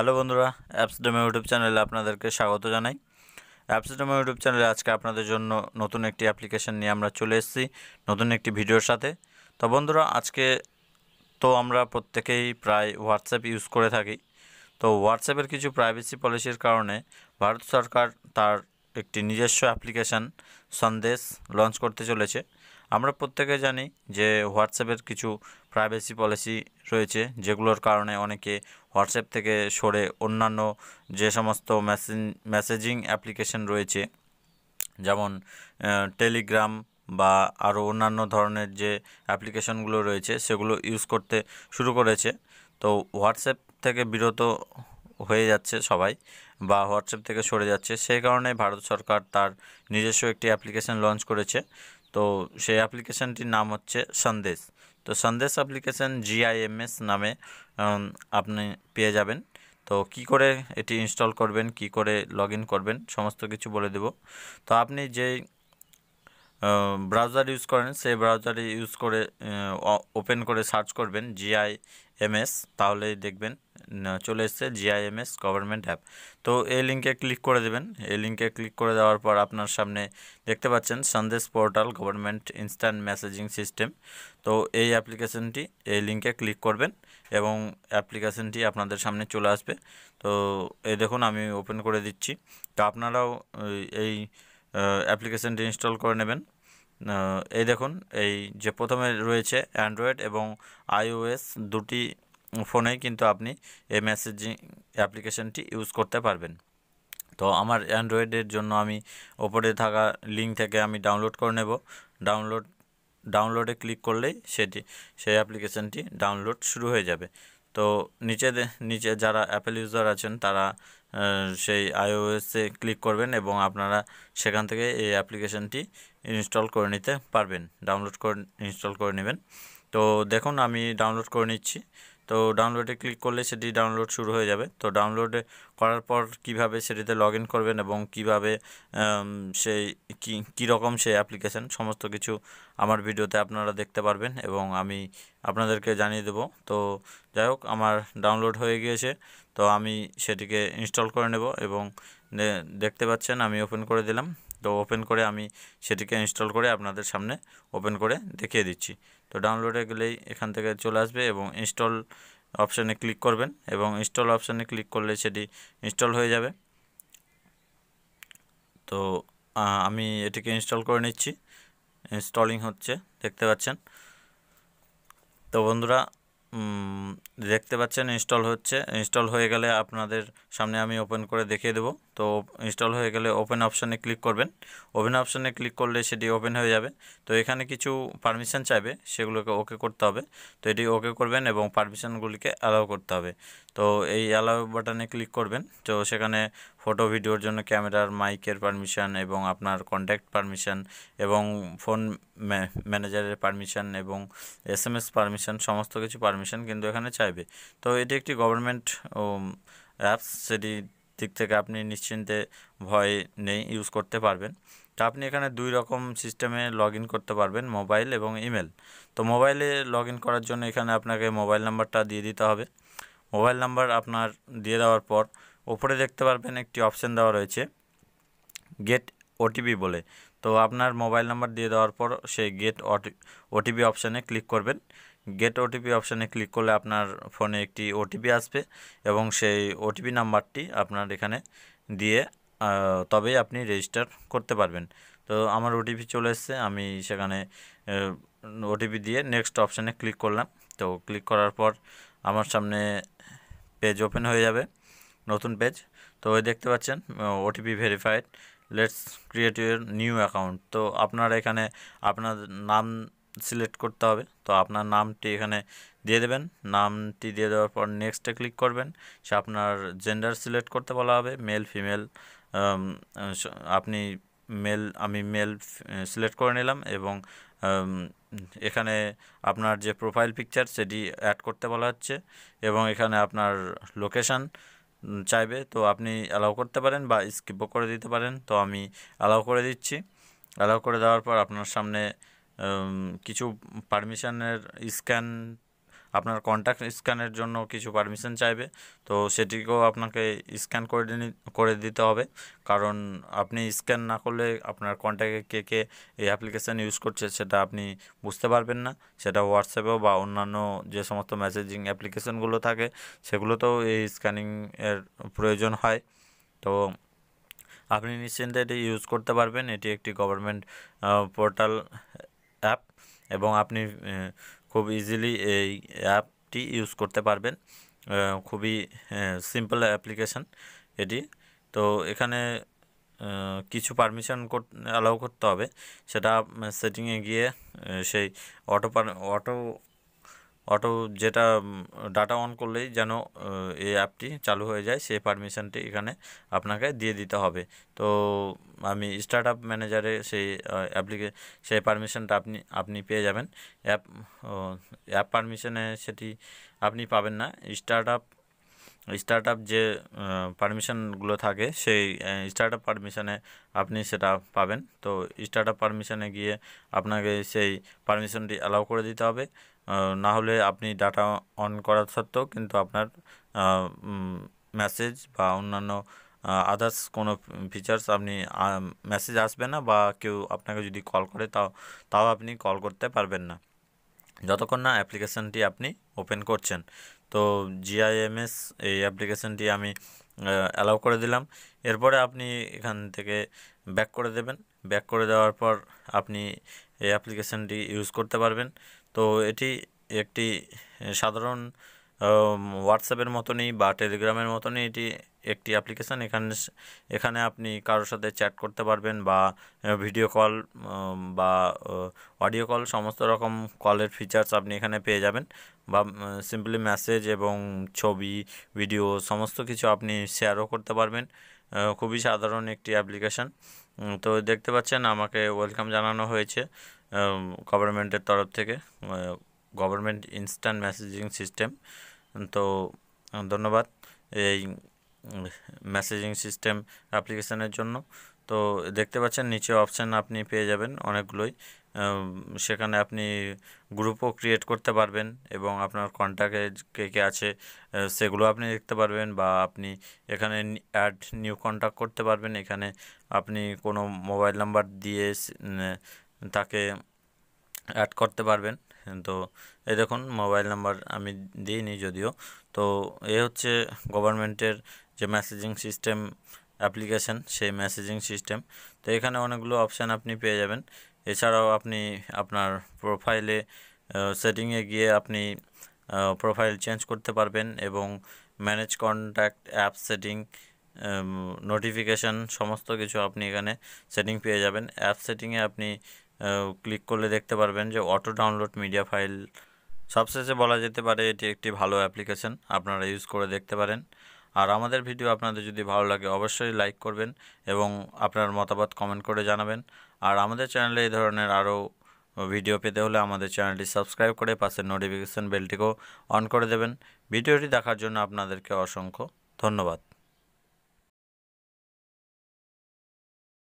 hello বন্ধুরা apps YouTube চ্যানেলে আপনাদেরকে স্বাগত জানাই অ্যাপস ইউটিউব চ্যানেলে আজকে আপনাদের জন্য নতুন একটি অ্যাপ্লিকেশন নিয়ে আমরা চলে এসেছি নতুন একটি ভিডিওর সাথে তো বন্ধুরা আজকে তো আমরা প্রত্যেকেই প্রায় হোয়াটসঅ্যাপ ইউজ করে থাকি তো হোয়াটসঅ্যাপের কিছু প্রাইভেসি পলিসির কারণে ভারত সরকার তার একটি নিজস্ব অ্যাপ্লিকেশান সন্দেশ লঞ্চ করতে চলেছে আমরা প্রত্যেকে জানি যে হোয়াটসঅ্যাপের কিছু প্রাইভেসি পলিসি রয়েছে যেগুলোর কারণে অনেকে হোয়াটসঅ্যাপ থেকে সরে অন্যান্য যে সমস্ত মেসেজিং অ্যাপ্লিকেশন রয়েছে যেমন টেলিগ্রাম বা আরও অন্যান্য ধরনের যে অ্যাপ্লিকেশনগুলো রয়েছে সেগুলো ইউজ করতে শুরু করেছে তো হোয়াটসঅ্যাপ থেকে বিরত হয়ে যাচ্ছে সবাই বা হোয়াটসঅ্যাপ থেকে সরে যাচ্ছে সেই কারণে ভারত সরকার তার নিজস্ব একটি অ্যাপ্লিকেশন লঞ্চ করেছে তো সেই অ্যাপ্লিকেশানটির নাম হচ্ছে সন্দেশ তো সন্দেশ অ্যাপ্লিকেশান জিআইএমএস নামে আপনি পেয়ে যাবেন তো কি করে এটি ইনস্টল করবেন কি করে লগ করবেন সমস্ত কিছু বলে দেব তো আপনি যেই ব্রাউজার ইউজ করেন সেই ব্রাউজারে ইউজ করে ওপেন করে সার্চ করবেন জিআই এমএস তাহলেই দেখবেন চলে এসছে জিআইএমএস গভর্নমেন্ট অ্যাপ তো এই লিঙ্কে ক্লিক করে দেবেন এই লিঙ্কে ক্লিক করে দেওয়ার পর আপনার সামনে দেখতে পাচ্ছেন Sandes portal government instant messaging system তো এই অ্যাপ্লিকেশনটি এই লিঙ্কে ক্লিক করবেন এবং অ্যাপ্লিকেশনটি আপনাদের সামনে চলে আসবে তো এই দেখুন আমি ওপেন করে দিচ্ছি তো আপনারাও এই অ্যাপ্লিকেশনটি ইনস্টল করে নেবেন এই দেখুন এই যে প্রথমে রয়েছে অ্যান্ড্রয়েড এবং আইওএস দুটি ফোনেই কিন্তু আপনি এই মেসেজিং অ্যাপ্লিকেশানটি ইউজ করতে পারবেন তো আমার অ্যান্ড্রয়েডের জন্য আমি ওপরে থাকা লিঙ্ক থেকে আমি ডাউনলোড করে নেব ডাউনলোড ডাউনলোডে ক্লিক করলেই সেটি সেই অ্যাপ্লিকেশানটি ডাউনলোড শুরু হয়ে যাবে তো নিচে নিচে যারা অ্যাপেল ইউজার আছেন তারা সেই আইওএসে ক্লিক করবেন এবং আপনারা সেখান থেকে এই অ্যাপ্লিকেশানটি ইনস্টল করে নিতে পারবেন ডাউনলোড করে ইনস্টল করে নেবেন তো দেখুন আমি ডাউনলোড করে নিচ্ছি তো ডাউনলোডে ক্লিক করলে সেটি ডাউনলোড শুরু হয়ে যাবে তো ডাউনলোড করার পর কিভাবে সেটিতে লগ করবেন এবং কিভাবে সেই কী রকম সেই অ্যাপ্লিকেশান সমস্ত কিছু আমার ভিডিওতে আপনারা দেখতে পারবেন এবং আমি আপনাদেরকে জানিয়ে দেব তো যাই হোক আমার ডাউনলোড হয়ে গিয়েছে তো আমি সেটিকে ইনস্টল করে নেব এবং দেখতে পাচ্ছেন আমি ওপেন করে দিলাম তো ওপেন করে আমি সেটিকে ইনস্টল করে আপনাদের সামনে ওপেন করে দেখিয়ে দিচ্ছি তো ডাউনলোডে গেলেই এখান থেকে চলে আসবে এবং ইনস্টল অপশানে ক্লিক করবেন এবং ইনস্টল অপশানে ক্লিক করলে সেটি ইনস্টল হয়ে যাবে তো আমি এটিকে ইনস্টল করে নিচ্ছি ইনস্টলিং হচ্ছে দেখতে পাচ্ছেন তো বন্ধুরা দেখতে পাচ্ছেন ইনস্টল হচ্ছে ইনস্টল হয়ে গেলে আপনাদের সামনে আমি ওপেন করে দেখিয়ে দেবো তো ইনস্টল হয়ে গেলে ওপেন অপশানে ক্লিক করবেন ওপেন অপশানে ক্লিক করলে সেটি ওপেন হয়ে যাবে তো এখানে কিছু পারমিশন চাইবে সেগুলোকে ওকে করতে হবে তো এটি ওকে করবেন এবং পারমিশনগুলিকে অ্যালাউ করতে হবে তো এই অ্যালাউ বাটনে ক্লিক করবেন তো সেখানে ফটো ভিডিওর জন্য ক্যামেরার মাইকের পারমিশন এবং আপনার কন্ট্যাক্ট পারমিশন এবং ফোন ম্যানেজারের পারমিশন এবং এস এম এস পারমিশন সমস্ত কিছু পারমিশন কিন্তু এখানে চাইবে তো এটি একটি গভর্নমেন্ট অ্যাপস সেটি দিক থেকে আপনি নিশ্চিন্তে ভয় নেই ইউজ করতে পারবেন তো আপনি এখানে দুই রকম সিস্টেমে লগ করতে পারবেন মোবাইল এবং ইমেল তো মোবাইলে লগ করার জন্য এখানে আপনাকে মোবাইল নাম্বারটা দিয়ে দিতে হবে মোবাইল নাম্বার আপনার দিয়ে দেওয়ার পর ওপরে দেখতে পারবেন একটি অপশান দেওয়া রয়েছে গেট ওটিপি বলে তো আপনার মোবাইল নাম্বার দিয়ে দেওয়ার পর সেই গেট ওটিপি অপশানে ক্লিক করবেন গেট ওটিপি অপশানে ক্লিক করলে আপনার ফোনে একটি ওটিপি আসবে এবং সেই ওটিপি নাম্বারটি আপনার এখানে দিয়ে তবেই আপনি রেজিস্টার করতে পারবেন তো আমার ওটিপি চলে এসছে আমি সেখানে ওটিপি দিয়ে নেক্সট অপশানে ক্লিক করলাম তো ক্লিক করার পর আমার সামনে পেজ ওপেন হয়ে যাবে নতুন পেজ তো ওই দেখতে পাচ্ছেন OTP verified let's create your new account তো আপনার এখানে আপনার নাম সিলেক্ট করতে হবে তো আপনার নামটি এখানে দিয়ে দেবেন নামটি দিয়ে দেওয়ার পর নেক্সটে ক্লিক করবেন সে আপনার জেন্ডার সিলেক্ট করতে বলা হবে মেল ফিমেল আপনি মেল আমি মেল সিলেক্ট করে নিলাম এবং এখানে আপনার যে প্রোফাইল পিকচার সেটি অ্যাড করতে বলা হচ্ছে এবং এখানে আপনার লোকেশান চাইবে তো আপনি অ্যালাউ করতে পারেন বা স্কিপও করে দিতে পারেন তো আমি অ্যালাউ করে দিচ্ছি অ্যালাউ করে দেওয়ার পর আপনার সামনে কিছু পারমিশানের স্ক্যান আপনার কন্ট্যাক্ট স্ক্যানের জন্য কিছু পারমিশন চাইবে তো সেটিকেও আপনাকে স্ক্যান করে করে দিতে হবে কারণ আপনি স্ক্যান না করলে আপনার কন্ট্যাক্টে কে কে এই অ্যাপ্লিকেশান ইউজ করছে সেটা আপনি বুঝতে পারবেন না সেটা হোয়াটসঅ্যাপেও বা অন্যান্য যে সমস্ত মেসেজিং অ্যাপ্লিকেশানগুলো থাকে সেগুলোতেও এই স্ক্যানিং এর প্রয়োজন হয় তো আপনি নিশ্চিন্তে এটি ইউজ করতে পারবেন এটি একটি গভর্নমেন্ট পোর্টাল এবং আপনি খুব ইজিলি এই অ্যাপটি ইউজ করতে পারবেন খুবই সিম্পল অ্যাপ্লিকেশান এটি তো এখানে কিছু পারমিশন অ্যালাউ করতে হবে সেটা সেটিংয়ে গিয়ে সেই অটো অটো অটো যেটা ডাটা অন করলেই যেন এই অ্যাপটি চালু হয়ে যায় সেই পারমিশনটি এখানে আপনাকে দিয়ে দিতে হবে তো আমি স্টার্ট আপ ম্যানেজারে সেই অ্যাপ্লিকে সেই পারমিশনটা আপনি আপনি পেয়ে যাবেন অ্যাপ অ্যাপ পারমিশনে সেটি আপনি পাবেন না স্টার্ট আপ স্টার্ট যে পারমিশনগুলো থাকে সেই স্টার্ট আপ পারমিশনে আপনি সেটা পাবেন তো স্টার্ট আপ পারমিশনে গিয়ে আপনাকে সেই পারমিশনটি অ্যালাউ করে দিতে হবে না হলে আপনি ডাটা অন করা সত্ত্বেও কিন্তু আপনার মেসেজ বা অন্যান্য আদার্স কোনো ফিচার্স আপনি মেসেজ আসবে না বা কেউ আপনাকে যদি কল করে তাও তাও আপনি কল করতে পারবেন না যতক্ষণ না অ্যাপ্লিকেশানটি আপনি ওপেন করছেন তো জিআইএমএস এই অ্যাপ্লিকেশানটি আমি অ্যালাউ করে দিলাম এরপরে আপনি এখান থেকে ব্যাক করে দেবেন ব্যাক করে দেওয়ার পর আপনি এই অ্যাপ্লিকেশানটি ইউজ করতে পারবেন তো এটি একটি সাধারণ হোয়াটসঅ্যাপের মতনই বা টেলিগ্রামের মতনই এটি একটি অ্যাপ্লিকেশান এখানে এখানে আপনি কারোর সাথে চ্যাট করতে পারবেন বা ভিডিও কল বা অডিও কল সমস্ত রকম কলের ফিচার্স আপনি এখানে পেয়ে যাবেন বা সিম্পলি মেসেজ এবং ছবি ভিডিও সমস্ত কিছু আপনি শেয়ারও করতে পারবেন খুবই সাধারণ একটি অ্যাপ্লিকেশান তো দেখতে পাচ্ছেন আমাকে ওয়েলকাম জানানো হয়েছে গভর্নমেন্টের তরফ থেকে গভর্নমেন্ট ইনস্ট্যান্ট মেসেজিং সিস্টেম তো ধন্যবাদ এই মেসেজিং সিস্টেম অ্যাপ্লিকেশানের জন্য তো দেখতে পাচ্ছেন নিচে অপশান আপনি পেয়ে যাবেন অনেকগুলোই সেখানে আপনি গ্রুপও ক্রিয়েট করতে পারবেন এবং আপনার কন্ট্যাক্টে কে কে আছে সেগুলো আপনি দেখতে পারবেন বা আপনি এখানে অ্যাড নিউ কন্ট্যাক্ট করতে পারবেন এখানে আপনি কোনো মোবাইল নাম্বার দিয়ে তাকে অ্যাড করতে পারবেন তো এই দেখুন মোবাইল নাম্বার আমি দিইনি যদিও তো এ হচ্ছে গভর্নমেন্টের যে মেসেজিং সিস্টেম অ্যাপ্লিকেশান সেই মেসেজিং সিস্টেম তো এখানে অনেকগুলো অপশান আপনি পেয়ে যাবেন এছাড়াও আপনি আপনার প্রোফাইলে সেটিংয়ে গিয়ে আপনি প্রোফাইল চেঞ্জ করতে পারবেন এবং manage contact app setting notification সমস্ত কিছু আপনি এখানে সেটিং পেয়ে যাবেন অ্যাপ সেটিংয়ে আপনি ক্লিক করলে দেখতে পারবেন যে অটো ডাউনলোড মিডিয়া ফাইল সবশেষে বলা যেতে পারে এটি একটি ভালো অ্যাপ্লিকেশন আপনারা ইউজ করে দেখতে পারেন আর আমাদের ভিডিও আপনাদের যদি ভালো লাগে অবশ্যই লাইক করবেন এবং আপনার মতামত কমেন্ট করে জানাবেন আর আমাদের চ্যানেলে এই ধরনের আরও ভিডিও পেতে হলে আমাদের চ্যানেলটি সাবস্ক্রাইব করে পাশের নোটিফিকেশান বেলটিকেও অন করে দেবেন ভিডিওটি দেখার জন্য আপনাদেরকে অসংখ্য ধন্যবাদ